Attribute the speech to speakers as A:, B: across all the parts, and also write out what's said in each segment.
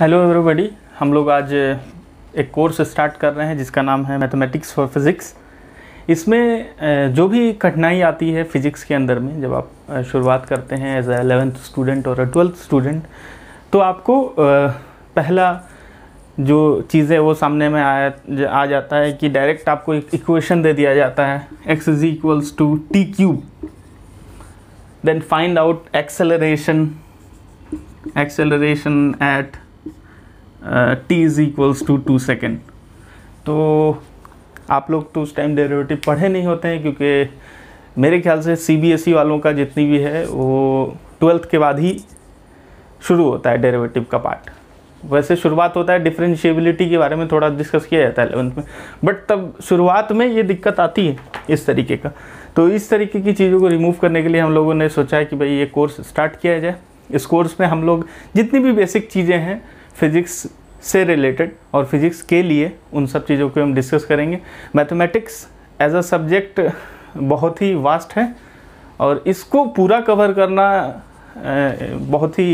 A: hello everybody हम लोग आज एक कोर्स स्टार्ट कर रहे हैं जिसका नाम है मैथमेटिक्स फॉर फिज़िक्स इसमें जो भी कठिनाई आती है फिज़िक्स के अंदर में जब आप शुरुआत करते हैं एज ए एलेवेंथ स्टूडेंट और ट्वेल्थ स्टूडेंट तो आपको पहला जो चीज़ें वो सामने में आया आ जाता है कि डायरेक्ट आपको एक इक्वेशन दे दिया जाता है X is equals to T cube then find out acceleration acceleration at T is equals to two second तो आप लोग तो उस टाइम डेरिवेटिव पढ़े नहीं होते हैं क्योंकि मेरे ख्याल से सी e वालों का जितनी भी है वो ट्वेल्थ के बाद ही शुरू होता है डेरिवेटिव का पार्ट वैसे शुरुआत होता है डिफ्रेंशिएबिलिटी के बारे में थोड़ा डिस्कस किया जाता है एलेवंथ में बट तब शुरुआत में ये दिक्कत आती है इस तरीके का तो इस तरीके की चीज़ों को रिमूव करने के लिए हम लोगों ने सोचा है कि भाई ये कोर्स स्टार्ट किया जाए इस कोर्स में हम लोग जितनी भी बेसिक चीज़ें हैं फिज़िक्स से रिलेटेड और फिजिक्स के लिए उन सब चीज़ों को हम डिस्कस करेंगे मैथमेटिक्स एज अ सब्जेक्ट बहुत ही वास्ट है और इसको पूरा कवर करना बहुत ही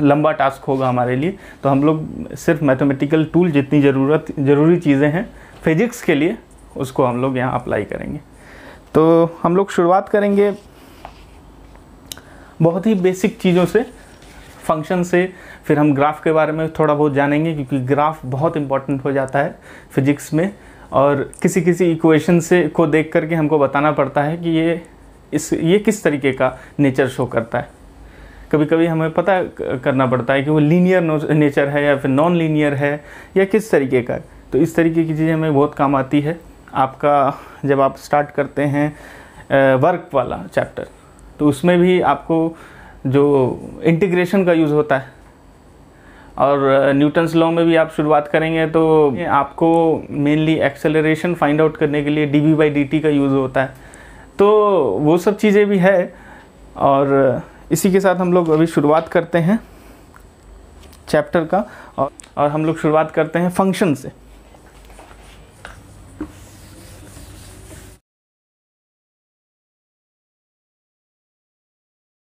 A: लंबा टास्क होगा हमारे लिए तो हम लोग सिर्फ मैथमेटिकल टूल जितनी ज़रूरत ज़रूरी चीज़ें हैं फिजिक्स के लिए उसको हम लोग यहाँ अप्लाई करेंगे तो हम लोग शुरुआत करेंगे बहुत ही बेसिक चीज़ों से फंक्शन से फिर हम ग्राफ के बारे में थोड़ा बहुत जानेंगे क्योंकि ग्राफ बहुत इंपॉर्टेंट हो जाता है फिजिक्स में और किसी किसी इक्वेशन से को देख करके हमको बताना पड़ता है कि ये इस ये किस तरीके का नेचर शो करता है कभी कभी हमें पता करना पड़ता है कि वो लीनियर नेचर है या फिर नॉन लीनियर है या किस तरीके का तो इस तरीके की चीज़ें हमें बहुत काम आती है आपका जब आप स्टार्ट करते हैं वर्क वाला चैप्टर तो उसमें भी आपको जो इंटीग्रेशन का यूज़ होता है और uh, न्यूटन्स लॉ में भी आप शुरुआत करेंगे तो आपको मेनली एक्सेलरेशन फाइंड आउट करने के लिए D V by D T का यूज़ होता है तो वो सब चीज़ें भी है और uh, इसी के साथ हम लोग अभी शुरुआत करते हैं चैप्टर का और, और हम लोग शुरुआत करते हैं फंक्शन से